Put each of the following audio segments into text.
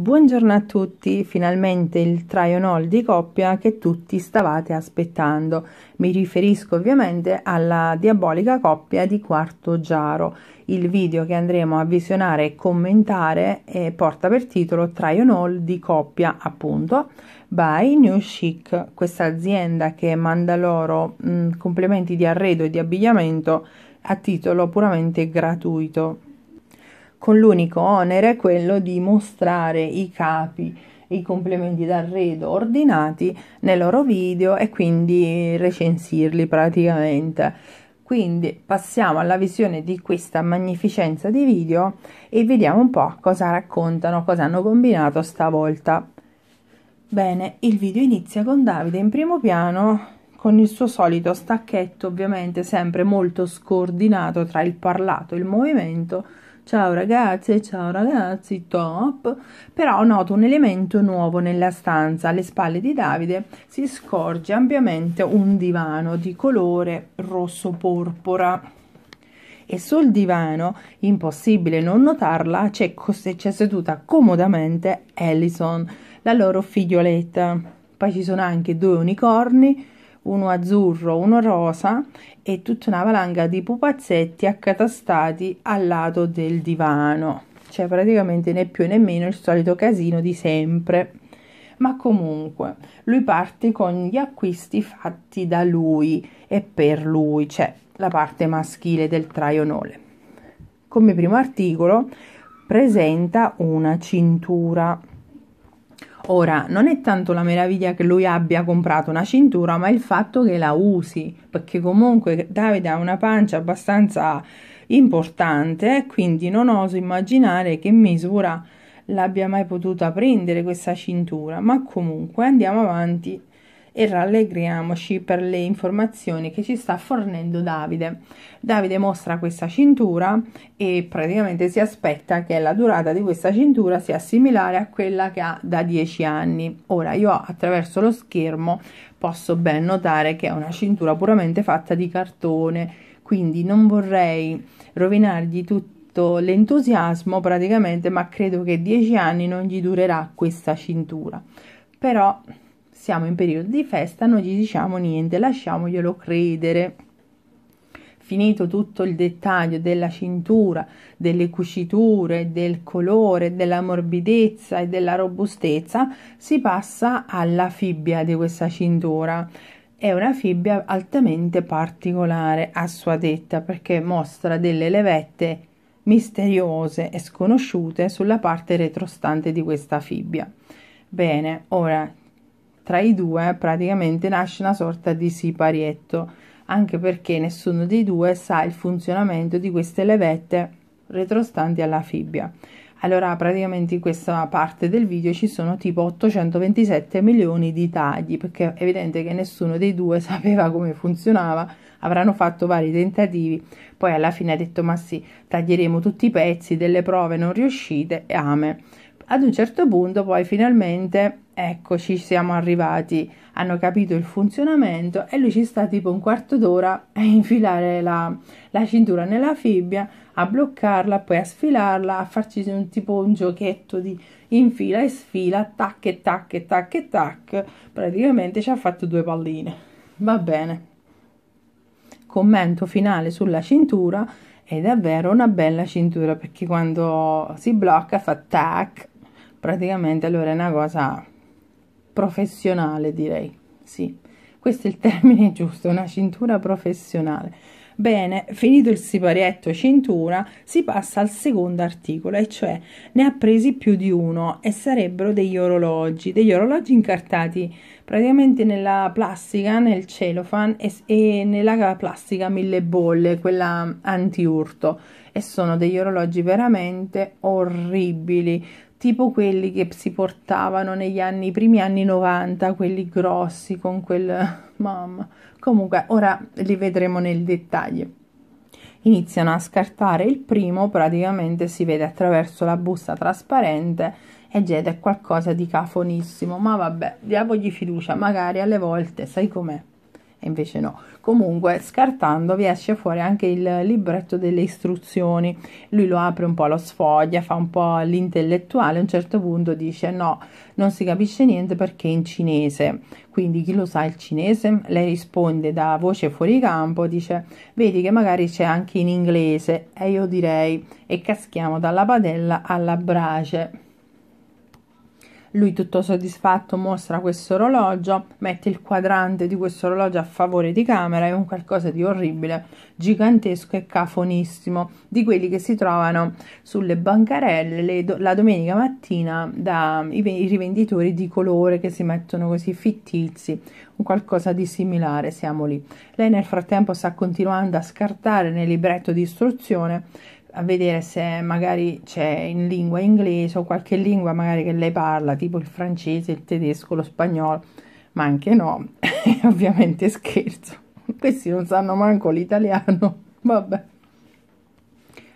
Buongiorno a tutti, finalmente il try trial di coppia che tutti stavate aspettando. Mi riferisco ovviamente alla diabolica coppia di Quarto Giaro. Il video che andremo a visionare e commentare eh, porta per titolo try trial di coppia, appunto, by New Chic, questa azienda che manda loro mh, mm, complementi di arredo e di abbigliamento a titolo puramente gratuito con l'unico onere quello di mostrare i capi i complementi d'arredo ordinati nei loro video e quindi recensirli praticamente. Quindi passiamo alla visione di questa magnificenza di video e vediamo un po' cosa raccontano, cosa hanno combinato stavolta. Bene, il video inizia con Davide in primo piano con il suo solito stacchetto, ovviamente sempre molto scordinato tra il parlato e il movimento Ciao ragazze, ciao ragazzi, top! Però noto un elemento nuovo nella stanza. Alle spalle di Davide si scorge ampiamente un divano di colore rosso porpora. E sul divano, impossibile non notarla, c'è, seduta comodamente Allison, la loro figlioletta. Poi ci sono anche due unicorni, uno azzurro, uno rosa e tutta una valanga di pupazzetti accatastati al lato del divano. Cioè praticamente né più né meno il solito casino di sempre. Ma comunque, lui parte con gli acquisti fatti da lui e per lui, cioè la parte maschile del traionole. Come primo articolo presenta una cintura Ora, non è tanto la meraviglia che lui abbia comprato una cintura, ma il fatto che la usi, perché comunque Davide ha una pancia abbastanza importante, quindi non oso immaginare che misura l'abbia mai potuta prendere questa cintura, ma comunque andiamo avanti e rallegriamoci per le informazioni che ci sta fornendo Davide. Davide mostra questa cintura e praticamente si aspetta che la durata di questa cintura sia similare a quella che ha da 10 anni. Ora io attraverso lo schermo posso ben notare che è una cintura puramente fatta di cartone, quindi non vorrei rovinargli tutti l'entusiasmo praticamente, ma credo che dieci anni non gli durerà questa cintura. Però siamo in periodo di festa, non gli diciamo niente, lasciamoglielo credere. Finito tutto il dettaglio della cintura, delle cuciture, del colore, della morbidezza e della robustezza, si passa alla fibbia di questa cintura è una fibbia altamente particolare a sua detta perché mostra delle levette misteriose e sconosciute sulla parte retrostante di questa fibbia. Bene, ora tra i due praticamente nasce una sorta di siparietto, anche perché nessuno dei due sa il funzionamento di queste levette retrostanti alla fibbia. Allora, praticamente in questa parte del video ci sono tipo 827 milioni di tagli, perché è evidente che nessuno dei due sapeva come funzionava, avranno fatto vari tentativi, poi alla fine ha detto ma sì, taglieremo tutti i pezzi delle prove non riuscite e ame. Ad un certo punto poi finalmente Eccoci, siamo arrivati. Hanno capito il funzionamento e lui ci sta tipo un quarto d'ora a infilare la, la cintura nella fibbia, a bloccarla, poi a sfilarla, a farci un, tipo un giochetto di infila e sfila, tac e tac e tac e tac. Praticamente ci ha fatto due palline. Va bene. Commento finale sulla cintura. È davvero una bella cintura perché quando si blocca fa tac. Praticamente allora è una cosa professionale, direi. Sì, questo è il termine giusto, una cintura professionale. Bene, finito il siparietto cintura, si passa al secondo articolo, e cioè ne ha presi più di uno e sarebbero degli orologi, degli orologi incartati praticamente nella plastica, nel cellophane e, e nella plastica mille bolle, quella antiurto. E sono degli orologi veramente orribili, tipo quelli che si portavano negli anni, i primi anni 90, quelli grossi con quel mamma. Comunque, ora li vedremo nel dettaglio. Iniziano a scartare il primo, praticamente si vede attraverso la busta trasparente e Jed è qualcosa di cafonissimo, ma vabbè, diamogli fiducia, magari alle volte, sai com'è e invece no. Comunque, scartando, vi esce fuori anche il libretto delle istruzioni. Lui lo apre un po', lo sfoglia, fa un po' l'intellettuale. A un certo punto dice: No, non si capisce niente perché è in cinese. Quindi, chi lo sa il cinese? Lei risponde da voce fuori campo: Dice, vedi che magari c'è anche in inglese. E io direi: E caschiamo dalla padella alla brace. Lui tutto soddisfatto mostra questo orologio, mette il quadrante di questo orologio a favore di camera, è un qualcosa di orribile, gigantesco e cafonissimo, di quelli che si trovano sulle bancarelle do- la domenica mattina dai rivenditori di colore che si mettono così fittizi, un qualcosa di similare, siamo lì. Lei nel frattempo sta continuando a scartare nel libretto di istruzione a vedere se magari c'è in lingua inglese o qualche lingua magari che lei parla, tipo il francese, il tedesco, lo spagnolo, ma anche no, ovviamente scherzo. Questi non sanno manco l'italiano, vabbè.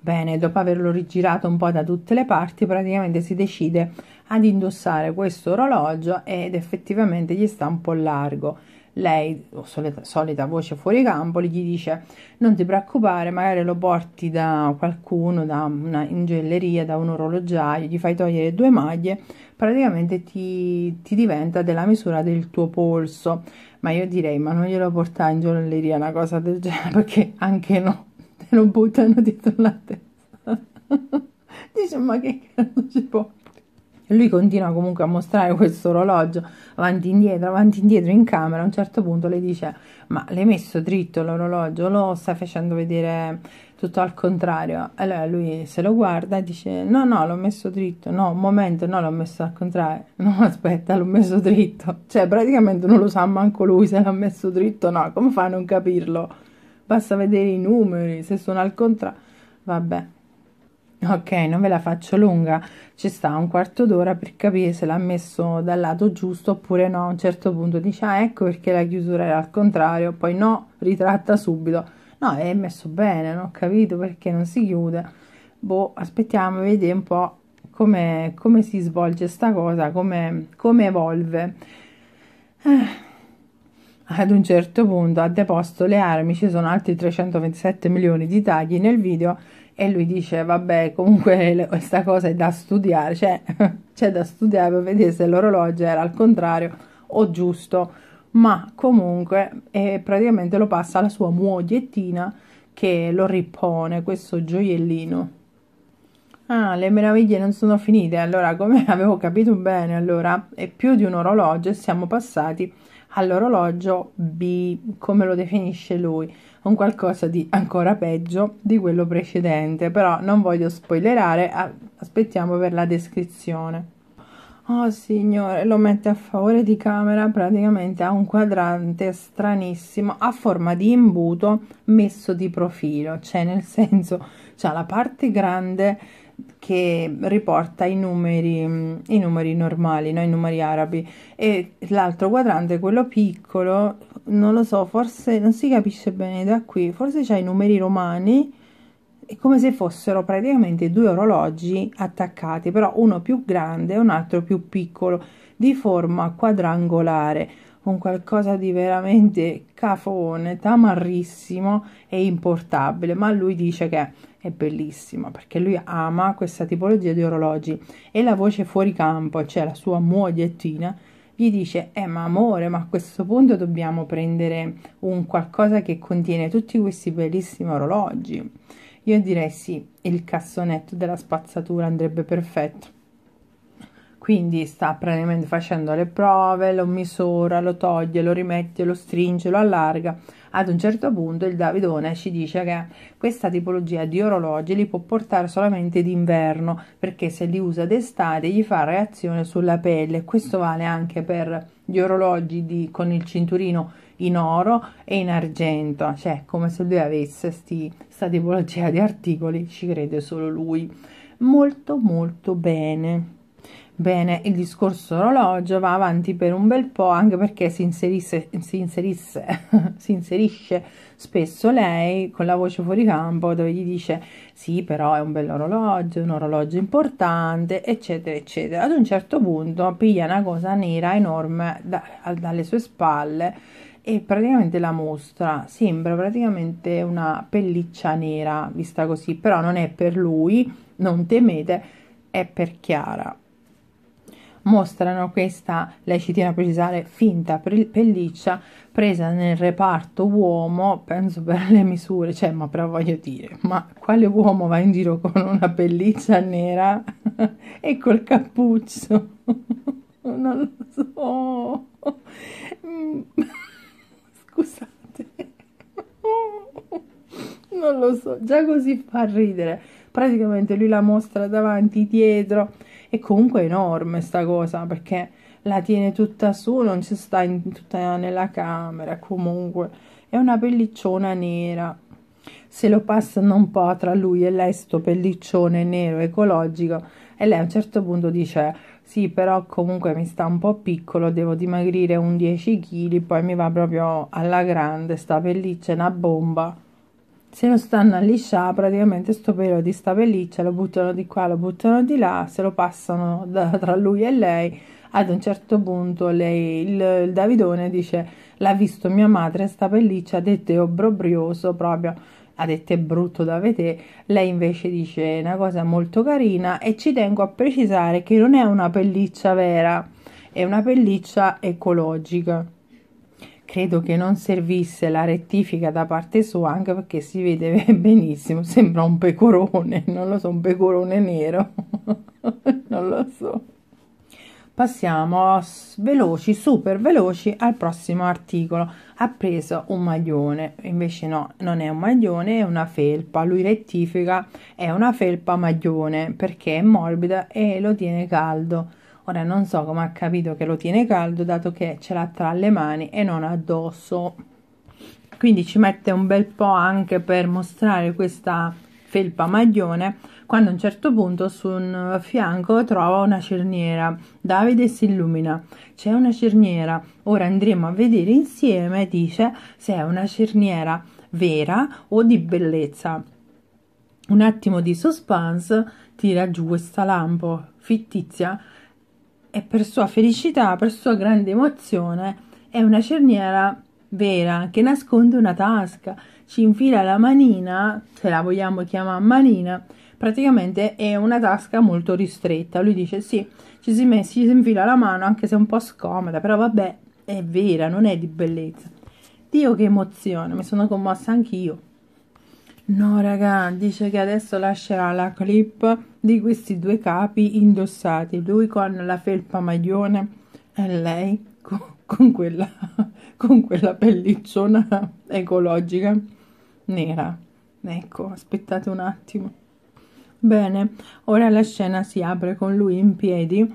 Bene, dopo averlo rigirato un po' da tutte le parti, praticamente si decide ad indossare questo orologio ed effettivamente gli sta un po' largo lei, solita, solita voce fuori campo, gli dice non ti preoccupare, magari lo porti da qualcuno, da una ingelleria, da un orologiaio, gli fai togliere due maglie, praticamente ti, ti diventa della misura del tuo polso. Ma io direi, ma non glielo portare in gioielleria una cosa del genere, perché anche no, te lo buttano dietro la testa. dice, ma che cazzo ci può? E lui continua comunque a mostrare questo orologio avanti e indietro, avanti e indietro in camera. A un certo punto le dice: Ma l'hai messo dritto l'orologio? Lo stai facendo vedere tutto al contrario? Allora lui se lo guarda e dice: No, no, l'ho messo dritto. No, un momento, no, l'ho messo al contrario. No, aspetta, l'ho messo dritto. Cioè, praticamente non lo sa manco lui se l'ha messo dritto no. Come fa a non capirlo? Basta vedere i numeri, se sono al contrario. Vabbè. Ok, non ve la faccio lunga, ci sta un quarto d'ora per capire se l'ha messo dal lato giusto oppure no. A un certo punto dice: Ah, ecco perché la chiusura era al contrario, poi no, ritratta subito. No, è messo bene, non ho capito perché non si chiude. Boh, aspettiamo, vedi un po' come, come si svolge sta cosa, come, come evolve. Eh. Ad un certo punto ha deposto le armi, ci sono altri 327 milioni di tagli nel video e lui dice vabbè comunque questa cosa è da studiare, cioè c'è da studiare per vedere se l'orologio era al contrario o giusto, ma comunque eh, praticamente lo passa alla sua muoiettina che lo ripone questo gioiellino. Ah, le meraviglie non sono finite, allora come avevo capito bene, allora è più di un orologio e siamo passati all'orologio B, come lo definisce lui un qualcosa di ancora peggio di quello precedente, però non voglio spoilerare, aspettiamo per la descrizione. Oh signore, lo mette a favore di camera, praticamente ha un quadrante stranissimo a forma di imbuto messo di profilo, cioè nel senso c'è la parte grande che riporta i numeri, i numeri normali, no? i numeri arabi, e l'altro quadrante, quello piccolo, non lo so, forse non si capisce bene da qui, forse c'è i numeri romani, è come se fossero praticamente due orologi attaccati, però uno più grande e un altro più piccolo, di forma quadrangolare, con qualcosa di veramente cafone, tamarrissimo e importabile, ma lui dice che è bellissimo, perché lui ama questa tipologia di orologi e la voce fuori campo, cioè la sua mogliettina, gli dice eh ma amore ma a questo punto dobbiamo prendere un qualcosa che contiene tutti questi bellissimi orologi io direi sì il cassonetto della spazzatura andrebbe perfetto quindi sta praticamente facendo le prove, lo misura, lo toglie, lo rimette, lo stringe, lo allarga. Ad un certo punto il Davidone ci dice che questa tipologia di orologi li può portare solamente d'inverno perché se li usa d'estate gli fa reazione sulla pelle. Questo vale anche per gli orologi di, con il cinturino in oro e in argento, cioè come se lui avesse questa tipologia di articoli, ci crede solo lui. Molto molto bene. Bene, il discorso orologio va avanti per un bel po', anche perché si inserisse, si inserisse, si inserisce spesso lei con la voce fuori campo dove gli dice sì, però è un bell'orologio, un orologio importante, eccetera, eccetera. Ad un certo punto piglia una cosa nera enorme da, dalle sue spalle e praticamente la mostra sembra praticamente una pelliccia nera vista così, però non è per lui, non temete, è per Chiara mostrano questa, lei ci tiene a precisare, finta pelliccia presa nel reparto uomo, penso per le misure, cioè ma però voglio dire, ma quale uomo va in giro con una pelliccia nera e col cappuccio? non lo so. Scusate. non lo so, già così fa ridere. Praticamente lui la mostra davanti, dietro e comunque è enorme sta cosa perché la tiene tutta su, non ci sta in, tutta nella camera. Comunque è una pellicciona nera. Se lo passano un po' tra lui e lei, sto pelliccione nero ecologico, e lei a un certo punto dice: Sì, però comunque mi sta un po' piccolo, devo dimagrire un 10 kg, poi mi va proprio alla grande, sta pelliccia è una bomba se non stanno a liscia praticamente sto pelo di sta pelliccia lo buttano di qua lo buttano di là se lo passano da, tra lui e lei ad un certo punto lei, il, il Davidone dice l'ha visto mia madre sta pelliccia ha detto è obbrobrioso proprio ha detto è brutto da vedere lei invece dice una cosa molto carina e ci tengo a precisare che non è una pelliccia vera è una pelliccia ecologica credo che non servisse la rettifica da parte sua anche perché si vede benissimo sembra un pecorone non lo so un pecorone nero non lo so passiamo veloci super veloci al prossimo articolo ha preso un maglione invece no non è un maglione è una felpa lui rettifica è una felpa maglione perché è morbida e lo tiene caldo Ora non so come ha capito che lo tiene caldo dato che ce l'ha tra le mani e non addosso. Quindi ci mette un bel po' anche per mostrare questa felpa maglione quando a un certo punto su un fianco trova una cerniera. Davide si illumina. C'è una cerniera. Ora andremo a vedere insieme, dice, se è una cerniera vera o di bellezza. Un attimo di suspense tira giù questa lampo fittizia e per sua felicità, per sua grande emozione, è una cerniera vera che nasconde una tasca, ci infila la manina, se la vogliamo chiamare manina, praticamente è una tasca molto ristretta. Lui dice sì, ci si, met- ci si infila la mano anche se è un po' scomoda, però vabbè, è vera, non è di bellezza. Dio che emozione, mi sono commossa anch'io. No, raga, dice che adesso lascerà la clip di questi due capi indossati, lui con la felpa maglione e lei con, con, quella, con quella pellicciona ecologica nera. Ecco, aspettate un attimo. Bene, ora la scena si apre con lui in piedi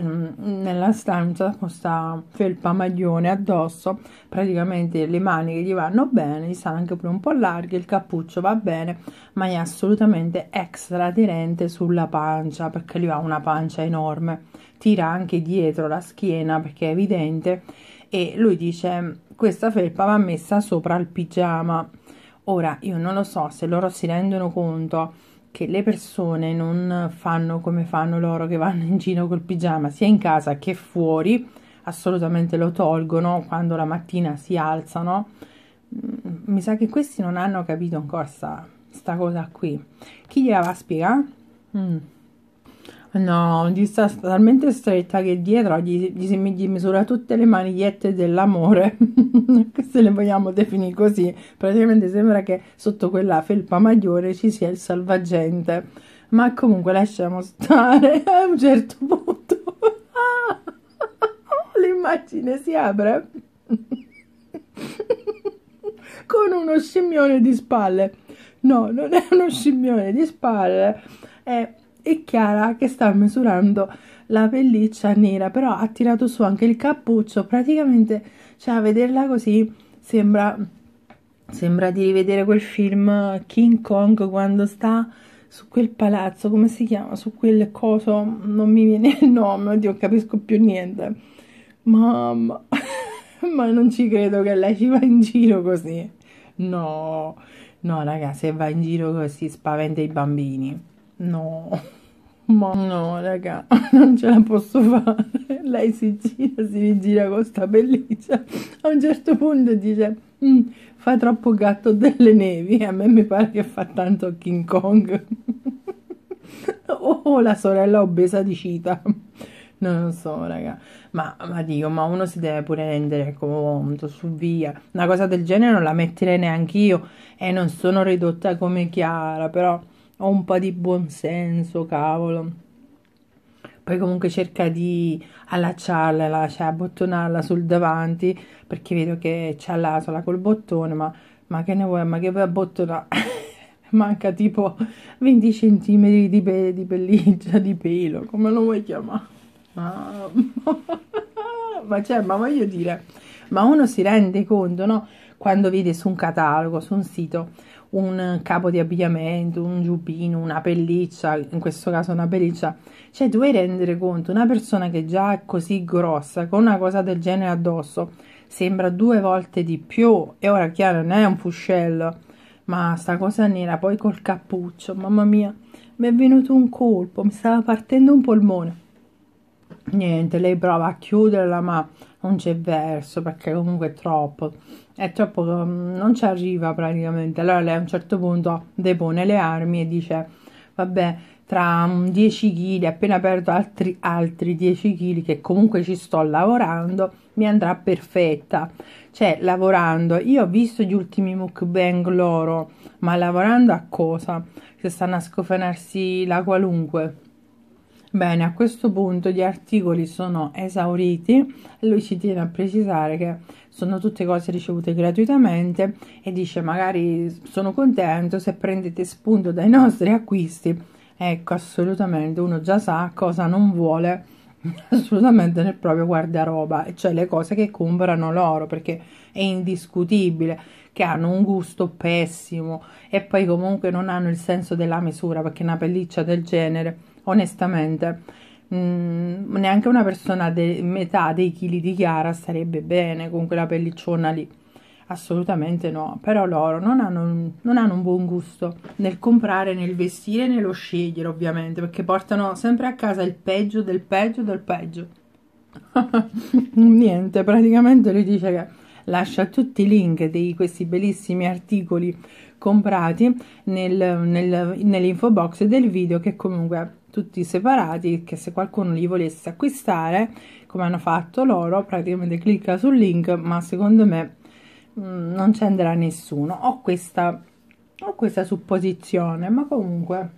Mm, nella stanza con sta felpa maglione addosso praticamente le maniche gli vanno bene gli stanno anche pure un po' larghe il cappuccio va bene ma è assolutamente extra aderente sulla pancia perché lui ha una pancia enorme tira anche dietro la schiena perché è evidente e lui dice questa felpa va messa sopra il pigiama ora io non lo so se loro si rendono conto che le persone non fanno come fanno loro che vanno in giro col pigiama sia in casa che fuori, assolutamente lo tolgono quando la mattina si alzano. Mm, mi sa che questi non hanno capito ancora sta, sta cosa qui. Chi gliela va a spiegare? Mm. No, gli sta talmente stretta che dietro gli, gli, gli misura tutte le manigliette dell'amore, se le vogliamo definire così. Praticamente sembra che sotto quella felpa maggiore ci sia il salvagente. Ma comunque lasciamo stare a un certo punto. L'immagine si apre con uno scimmione di spalle. No, non è uno scimmione di spalle, è e Chiara che sta misurando la pelliccia nera, però ha tirato su anche il cappuccio, praticamente, cioè a vederla così sembra, sembra di rivedere quel film King Kong quando sta su quel palazzo, come si chiama, su quel coso, non mi viene il nome, oddio, non capisco più niente. Mamma, ma non ci credo che lei ci va in giro così. No, no, ragazzi, va in giro così spaventa i bambini. No, ma no, raga, non ce la posso fare. Lei si gira, si rigira con sta pelliccia. A un certo punto dice: mm, Fa troppo gatto delle nevi. A me mi pare che fa tanto King Kong. oh, la sorella obesa di Cita. Non lo so, raga. Ma, ma, dico, ma uno si deve pure rendere conto su via. Una cosa del genere non la metterei neanche io. E non sono ridotta come Chiara, però ho un po' di buonsenso, cavolo. Poi comunque cerca di allacciarla, cioè abbottonarla sul davanti, perché vedo che c'è l'asola col bottone, ma, ma che ne vuoi, ma che vuoi abbottonare? Manca tipo 20 centimetri di, pe- di pelliccia, di pelo, come lo vuoi chiamare? Ma... ma, cioè, ma voglio dire, ma uno si rende conto, no? Quando vede su un catalogo, su un sito, un capo di abbigliamento, un giubbino, una pelliccia, in questo caso una pelliccia, cioè tu devi rendere conto, una persona che già è così grossa, con una cosa del genere addosso, sembra due volte di più, e ora chiaro non è un fuscello, ma sta cosa nera, poi col cappuccio, mamma mia, mi è venuto un colpo, mi stava partendo un polmone. Niente, lei prova a chiuderla, ma non c'è verso perché comunque è troppo è troppo, mm, non ci arriva praticamente. Allora lei a un certo punto depone le armi e dice, vabbè, tra 10 mm, kg, appena perdo altri, altri 10 kg che comunque ci sto lavorando, mi andrà perfetta. Cioè, lavorando, io ho visto gli ultimi mukbang loro, ma lavorando a cosa? Se stanno a scofanarsi la qualunque. Bene, a questo punto gli articoli sono esauriti, lui ci tiene a precisare che sono tutte cose ricevute gratuitamente e dice magari sono contento se prendete spunto dai nostri acquisti. Ecco, assolutamente, uno già sa cosa non vuole assolutamente nel proprio guardaroba, cioè le cose che comprano loro, perché è indiscutibile che hanno un gusto pessimo e poi comunque non hanno il senso della misura, perché una pelliccia del genere onestamente. Mm, neanche una persona de metà dei chili di Chiara starebbe bene con quella pellicciona lì. Assolutamente no, però loro non hanno, non hanno, un buon gusto nel comprare, nel vestire, nello scegliere ovviamente, perché portano sempre a casa il peggio del peggio del peggio. Niente, praticamente lui dice che lascia tutti i link di questi bellissimi articoli comprati nel, nel, nell'info box del video che comunque tutti separati che se qualcuno li volesse acquistare come hanno fatto loro praticamente clicca sul link ma secondo me mh, mm, non ci nessuno ho questa, ho questa supposizione ma comunque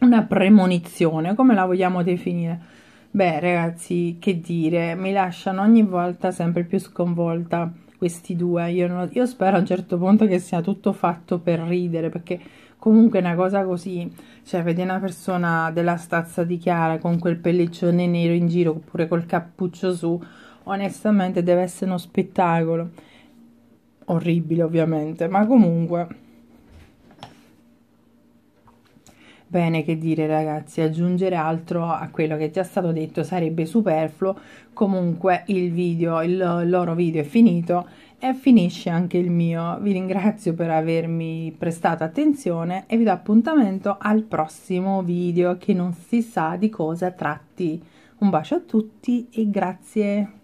una premonizione come la vogliamo definire Beh, ragazzi, che dire, mi lasciano ogni volta sempre più sconvolta questi due. Io, non, io, spero a un certo punto che sia tutto fatto per ridere, perché comunque una cosa così, cioè vedi una persona della stazza di Chiara con quel pelliccione nero in giro oppure col cappuccio su, onestamente deve essere uno spettacolo. Orribile ovviamente, ma comunque... Bene, che dire ragazzi, aggiungere altro a quello che è già stato detto sarebbe superfluo, comunque il video, il loro video è finito e finisce anche il mio. Vi ringrazio per avermi prestato attenzione e vi do appuntamento al prossimo video che non si sa di cosa tratti. Un bacio a tutti e grazie.